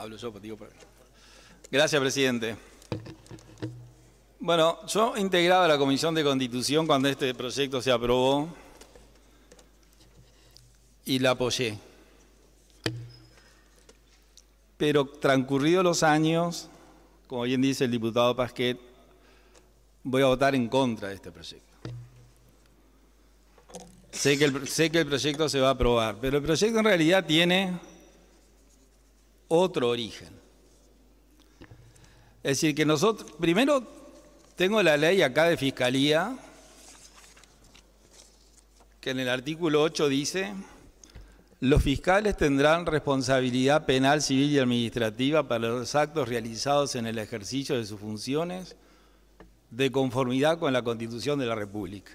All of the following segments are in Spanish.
Hablo yo, pues, digo. Gracias, presidente. Bueno, yo integraba la Comisión de Constitución cuando este proyecto se aprobó y la apoyé. Pero transcurridos los años, como bien dice el diputado Pasquet, voy a votar en contra de este proyecto. sé que el proyecto se va a aprobar, pero el proyecto en realidad tiene otro origen. Es decir, que nosotros, primero tengo la ley acá de Fiscalía, que en el artículo 8 dice, los fiscales tendrán responsabilidad penal, civil y administrativa para los actos realizados en el ejercicio de sus funciones de conformidad con la Constitución de la República.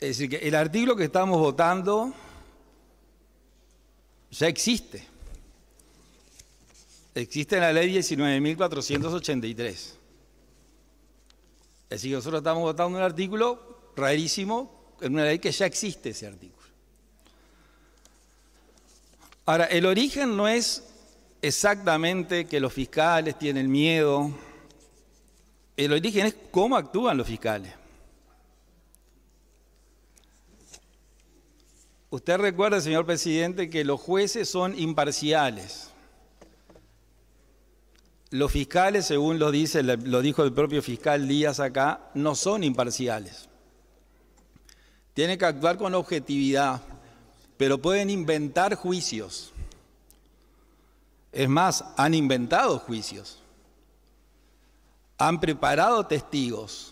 Es decir, que el artículo que estamos votando ya existe. Existe en la ley 19.483. Es decir, nosotros estamos votando un artículo rarísimo en una ley que ya existe ese artículo. Ahora, el origen no es exactamente que los fiscales tienen miedo. El origen es cómo actúan los fiscales. Usted recuerda, señor presidente, que los jueces son imparciales. Los fiscales, según lo, dice, lo dijo el propio fiscal Díaz acá, no son imparciales. Tienen que actuar con objetividad, pero pueden inventar juicios. Es más, han inventado juicios. Han preparado testigos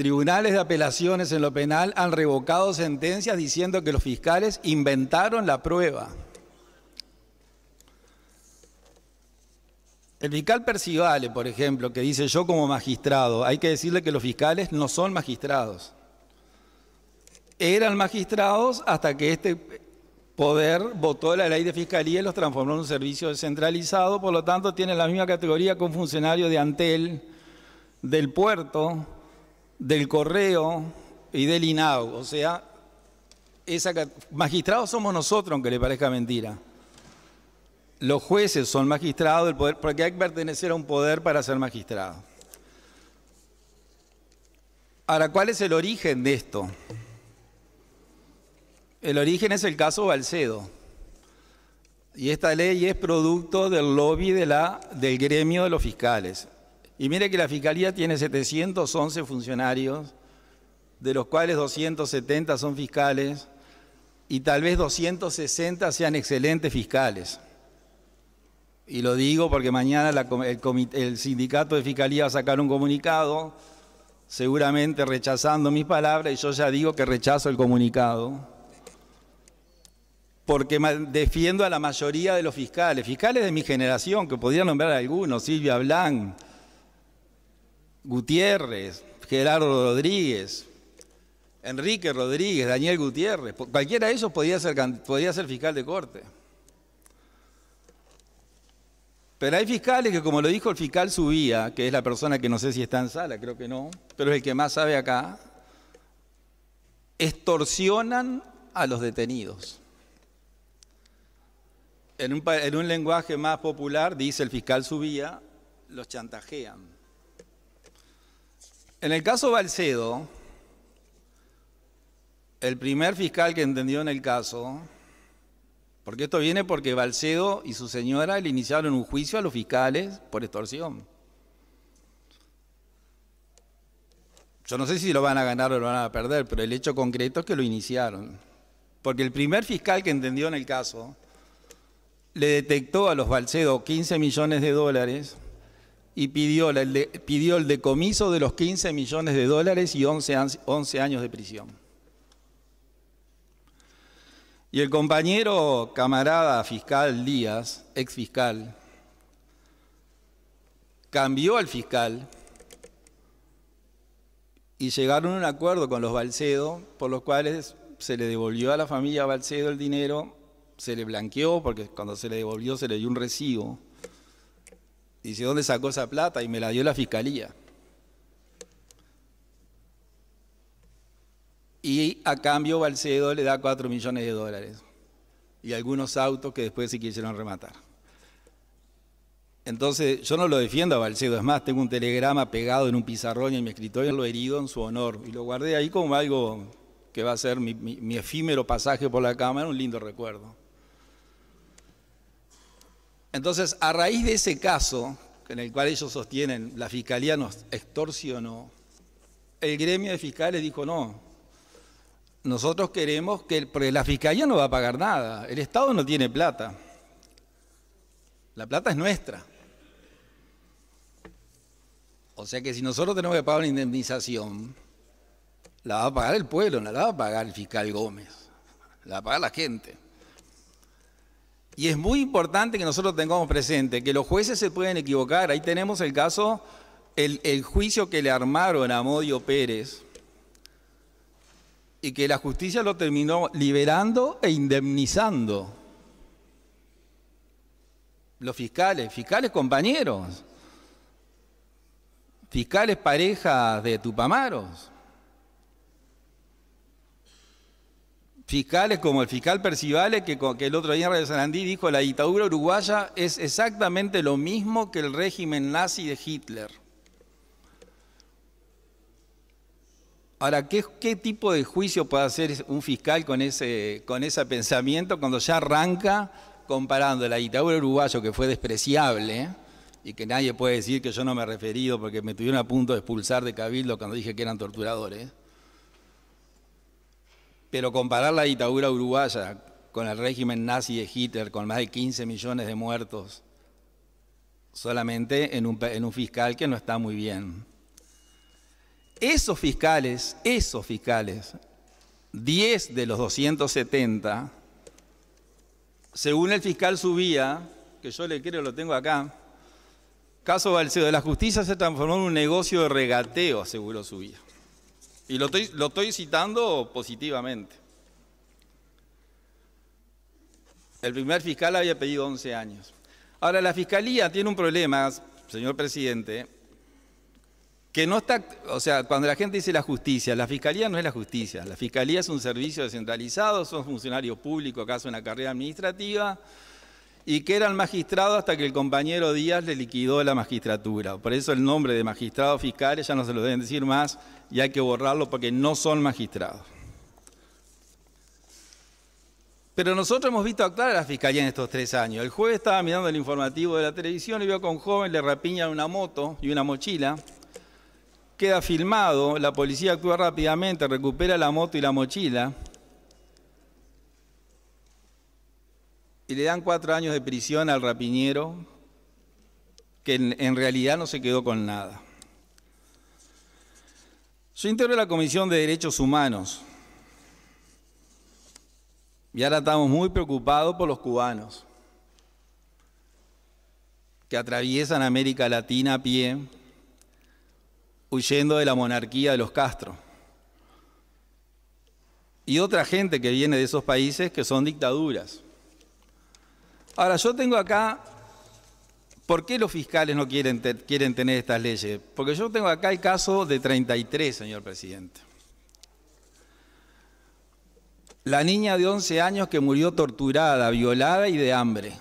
Tribunales de apelaciones en lo penal han revocado sentencias diciendo que los fiscales inventaron la prueba. El fiscal Percivale, por ejemplo, que dice yo como magistrado, hay que decirle que los fiscales no son magistrados. Eran magistrados hasta que este poder votó la ley de fiscalía y los transformó en un servicio descentralizado, por lo tanto tienen la misma categoría que un funcionario de Antel, del puerto, del correo y del INAU. O sea, esa, magistrados somos nosotros, aunque le parezca mentira. Los jueces son magistrados, del poder, porque hay que pertenecer a un poder para ser magistrado. Ahora, ¿cuál es el origen de esto? El origen es el caso Balcedo. Y esta ley es producto del lobby del gremio de los fiscales. Y mire que la Fiscalía tiene 711 funcionarios, de los cuales 270 son fiscales y tal vez 260 sean excelentes fiscales. Y lo digo porque mañana el, el sindicato de Fiscalía va a sacar un comunicado, seguramente rechazando mis palabras, y yo ya digo que rechazo el comunicado porque defiendo a la mayoría de los fiscales, fiscales de mi generación, que podría nombrar algunos, Silvia Blanc, Gutiérrez, Gerardo Rodríguez, Enrique Rodríguez, Daniel Gutiérrez, cualquiera de esos podía ser, podía ser fiscal de corte. Pero hay fiscales que, como lo dijo el fiscal Subía, que es la persona que no sé si está en sala, creo que no, pero es el que más sabe acá, extorsionan a los detenidos. En un, en un lenguaje más popular, dice el fiscal Subía, los chantajean. En el caso Balcedo, el primer fiscal que entendió en el caso, porque esto viene porque Balcedo y su señora le iniciaron un juicio a los fiscales por extorsión. Yo no sé si lo van a ganar o lo van a perder, pero el hecho concreto es que lo iniciaron. Porque el primer fiscal que entendió en el caso le detectó a los Balcedo 15 millones de dólares y pidió, el decomiso de los 15 millones de dólares y 11, 11 años de prisión. Y el compañero camarada fiscal Díaz, ex fiscal, cambió al fiscal y llegaron a un acuerdo con los Balcedo, por los cuales se le devolvió a la familia Balcedo el dinero, se le blanqueó, porque cuando se le devolvió se le dio un recibo Dice, ¿dónde sacó esa plata? Y me la dio la fiscalía. Y a cambio Balcedo le da cuatro millones de dólares y algunos autos que después se quisieron rematar. Entonces, yo no lo defiendo a Balcedo, es más, tengo un telegrama pegado en un pizarrón en mi escritorio, lo herido en su honor, y lo guardé ahí como algo que va a ser mi efímero pasaje por la Cámara, un lindo recuerdo. Entonces, a raíz de ese caso, en el cual ellos sostienen, la fiscalía nos extorsionó, el gremio de fiscales dijo, no, nosotros queremos que, porque la fiscalía no va a pagar nada, el Estado no tiene plata, la plata es nuestra. O sea que si nosotros tenemos que pagar una indemnización, la va a pagar el pueblo, no la va a pagar el fiscal Gómez, la va a pagar la gente. Y es muy importante que nosotros tengamos presente que los jueces se pueden equivocar. Ahí tenemos el caso, el, juicio que le armaron a Modio Pérez y que la justicia lo terminó liberando e indemnizando. Los fiscales, fiscales compañeros, fiscales parejas de Tupamaros. fiscales como el fiscal Percivales, que, el otro día en Radio Andí dijo la dictadura uruguaya es exactamente lo mismo que el régimen nazi de Hitler. Ahora, ¿qué, qué tipo de juicio puede hacer un fiscal con ese, con ese pensamiento cuando ya arranca comparando la dictadura uruguaya, que fue despreciable, y que nadie puede decir que yo no me he referido porque me tuvieron a punto de expulsar de Cabildo cuando dije que eran torturadores, pero comparar la dictadura uruguaya con el régimen nazi de Hitler, con más de 15 millones de muertos, solamente en un, fiscal que no está muy bien. Esos fiscales, esos fiscales, 10 de los 270, según el fiscal Subía, que yo le creo, lo tengo acá, caso Balseo, de la justicia se transformó en un negocio de regateo, aseguró Subía. Y lo estoy, lo estoy citando positivamente. El primer fiscal había pedido 11 años. Ahora, la fiscalía tiene un problema, señor presidente, que no está, o sea, cuando la gente dice la justicia, la fiscalía no es la justicia, la fiscalía es un servicio descentralizado, son funcionarios públicos, acaso una carrera administrativa, y que eran magistrados hasta que el compañero Díaz le liquidó la magistratura. Por eso el nombre de magistrado fiscal ya no se lo deben decir más y hay que borrarlo porque no son magistrados. Pero nosotros hemos visto actuar a la fiscalía en estos tres años. El juez estaba mirando el informativo de la televisión y vio con un joven le rapiñan una moto y una mochila. Queda filmado, la policía actúa rápidamente, recupera la moto y la mochila y le dan cuatro años de prisión al rapiñero, que en, realidad no se quedó con nada. Yo integro la Comisión de Derechos Humanos y ahora estamos muy preocupados por los cubanos que atraviesan América Latina a pie, huyendo de la monarquía de los Castro. Y otra gente que viene de esos países que son dictaduras. Ahora, yo tengo acá, ¿por qué los fiscales no quieren, quieren tener estas leyes? Porque yo tengo acá el caso de 33, señor presidente. La niña de 11 años que murió torturada, violada y de hambre.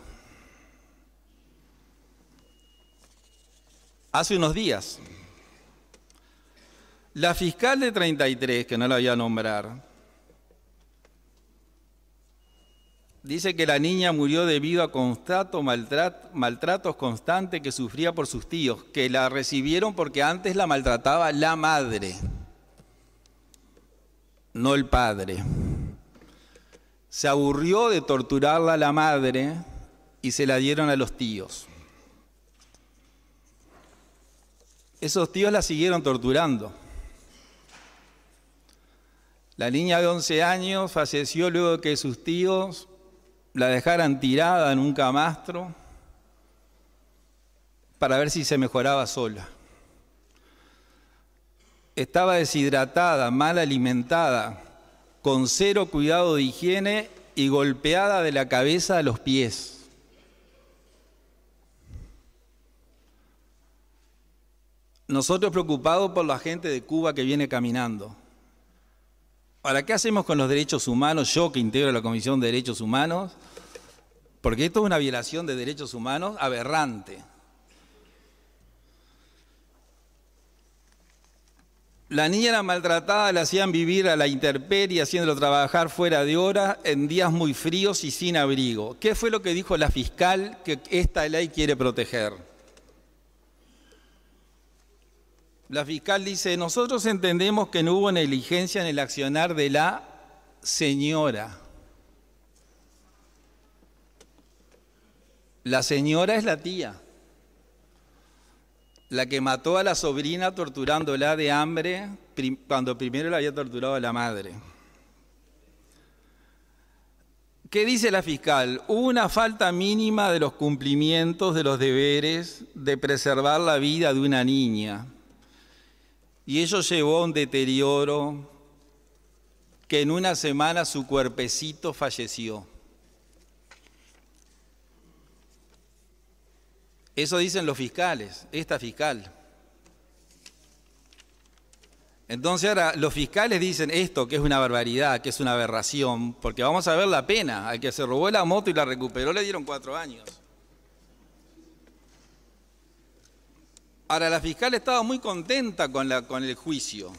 Hace unos días, la fiscal de 33, que no la voy a nombrar, Dice que la niña murió debido a constato, maltratos constantes que sufría por sus tíos, que la recibieron porque antes la maltrataba la madre, no el padre. Se aburrió de torturarla la madre y se la dieron a los tíos. Esos tíos la siguieron torturando. La niña de 11 años falleció luego de que sus tíos la dejaran tirada en un camastro para ver si se mejoraba sola. Estaba deshidratada, mal alimentada, con cero cuidado de higiene y golpeada de la cabeza a los pies. Nosotros preocupados por la gente de Cuba que viene caminando. Ahora, ¿qué hacemos con los derechos humanos? Yo que integro la Comisión de Derechos Humanos, porque esto es una violación de derechos humanos aberrante. La niña era maltratada, la hacían vivir a la intemperie, haciéndolo trabajar fuera de hora, en días muy fríos y sin abrigo. ¿Qué fue lo que dijo la fiscal que esta ley quiere proteger? La fiscal dice, nosotros entendemos que no hubo negligencia en el accionar de la señora. La señora es la tía, la que mató a la sobrina torturándola de hambre cuando primero la había torturado a la madre. ¿Qué dice la fiscal? Hubo una falta mínima de los cumplimientos de los deberes de preservar la vida de una niña y eso llevó a un deterioro que en una semana su cuerpecito falleció. Eso dicen los fiscales, esta fiscal. Entonces ahora los fiscales dicen esto, que es una barbaridad, que es una aberración, porque vamos a ver la pena. Al que se robó la moto y la recuperó le dieron cuatro años. Ahora, la fiscal estaba muy contenta con, la, con el juicio.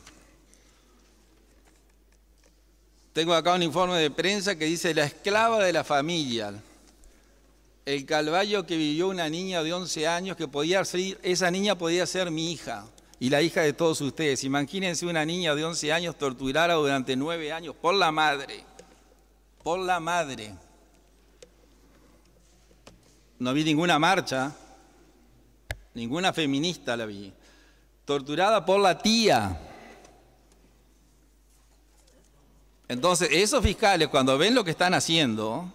Tengo acá un informe de prensa que dice la esclava de la familia. El calvario que vivió una niña de 11 años que podía ser, esa niña podía ser mi hija y la hija de todos ustedes. Imagínense una niña de 11 años torturada durante 9 años por la madre. Por la madre. No vi ninguna marcha ninguna feminista la vi, torturada por la tía. Entonces, esos fiscales cuando ven lo que están haciendo,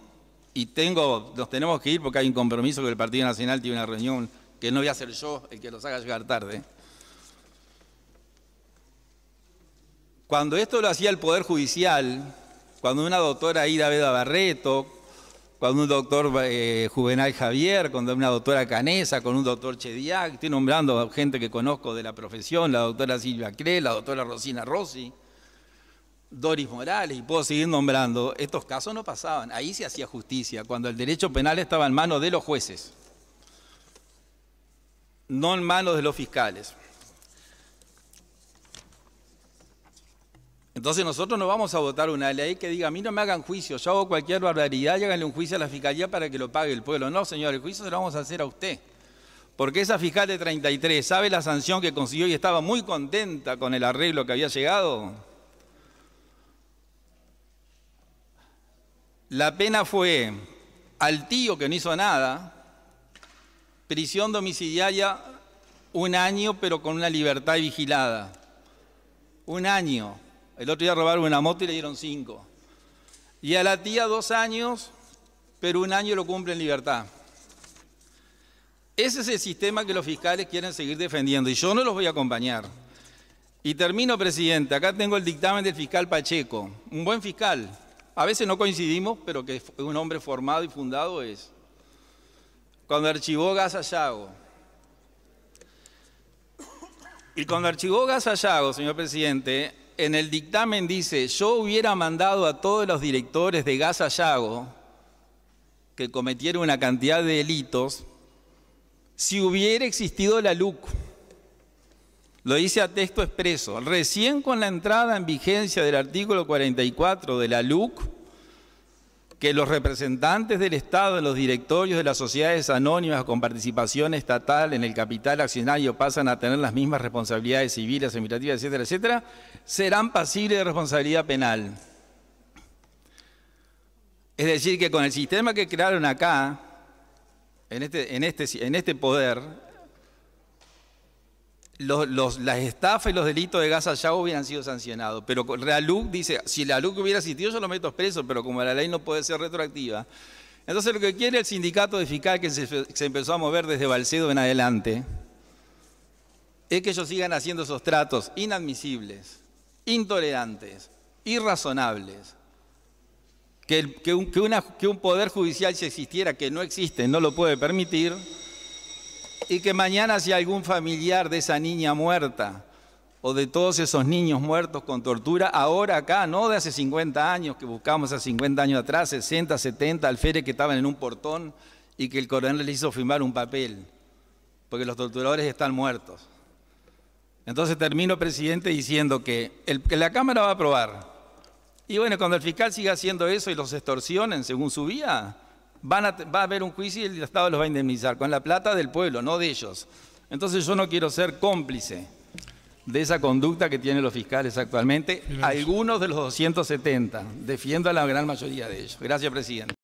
y tengo, nos tenemos que ir porque hay un compromiso que el Partido Nacional tiene una reunión, que no voy a ser yo el que los haga llegar tarde. Cuando esto lo hacía el Poder Judicial, cuando una doctora Ida Veda Barreto, cuando un doctor eh, Juvenal Javier, cuando una doctora Canesa, con un doctor Chediac, estoy nombrando a gente que conozco de la profesión, la doctora Silvia Cree, la doctora Rosina Rossi, Doris Morales, y puedo seguir nombrando, estos casos no pasaban, ahí se hacía justicia, cuando el derecho penal estaba en manos de los jueces, no en manos de los fiscales. Entonces nosotros no vamos a votar una ley que diga, a mí no me hagan juicio, yo hago cualquier barbaridad y háganle un juicio a la fiscalía para que lo pague el pueblo. No, señor, el juicio se lo vamos a hacer a usted. Porque esa fiscal de 33 sabe la sanción que consiguió y estaba muy contenta con el arreglo que había llegado. La pena fue al tío que no hizo nada, prisión domiciliaria un año, pero con una libertad vigilada. Un año. El otro día robaron una moto y le dieron cinco. Y a la tía dos años, pero un año lo cumple en libertad. Ese es el sistema que los fiscales quieren seguir defendiendo y yo no los voy a acompañar. Y termino, presidente. Acá tengo el dictamen del fiscal Pacheco, un buen fiscal. A veces no coincidimos, pero que es un hombre formado y fundado es. Cuando archivó Gasallago. Y cuando archivó Gas señor presidente, en el dictamen dice, yo hubiera mandado a todos los directores de Gas Allago que cometieron una cantidad de delitos si hubiera existido la LUC. Lo dice a texto expreso. Recién con la entrada en vigencia del artículo 44 de la LUC, que los representantes del Estado en los directorios de las sociedades anónimas con participación estatal en el capital accionario pasan a tener las mismas responsabilidades civiles, administrativas, etcétera, etcétera, serán pasibles de responsabilidad penal. Es decir, que con el sistema que crearon acá, en este, en este, en este poder, las estafas y los delitos de gas allá hubieran sido sancionados. Pero Realuc dice, si la LUC hubiera existido yo lo meto preso, pero como la ley no puede ser retroactiva. Entonces lo que quiere el sindicato de fiscal que se, empezó a mover desde Balcedo en adelante es que ellos sigan haciendo esos tratos inadmisibles, intolerantes, irrazonables. Que, que un poder judicial si existiera, que no existe, no lo puede permitir, y que mañana si algún familiar de esa niña muerta o de todos esos niños muertos con tortura, ahora acá, no de hace 50 años, que buscamos hace 50 años atrás, 60, 70 alférez que estaban en un portón y que el coronel les hizo firmar un papel, porque los torturadores están muertos. Entonces termino, presidente, diciendo que, que la Cámara va a aprobar. Y bueno, cuando el fiscal siga haciendo eso y los extorsionen según su vía, va a haber un juicio y el Estado los va a indemnizar, con la plata del pueblo, no de ellos. Entonces yo no quiero ser cómplice de esa conducta que tienen los fiscales actualmente, algunos de los 270. Defiendo a la gran mayoría de ellos. Gracias, presidente.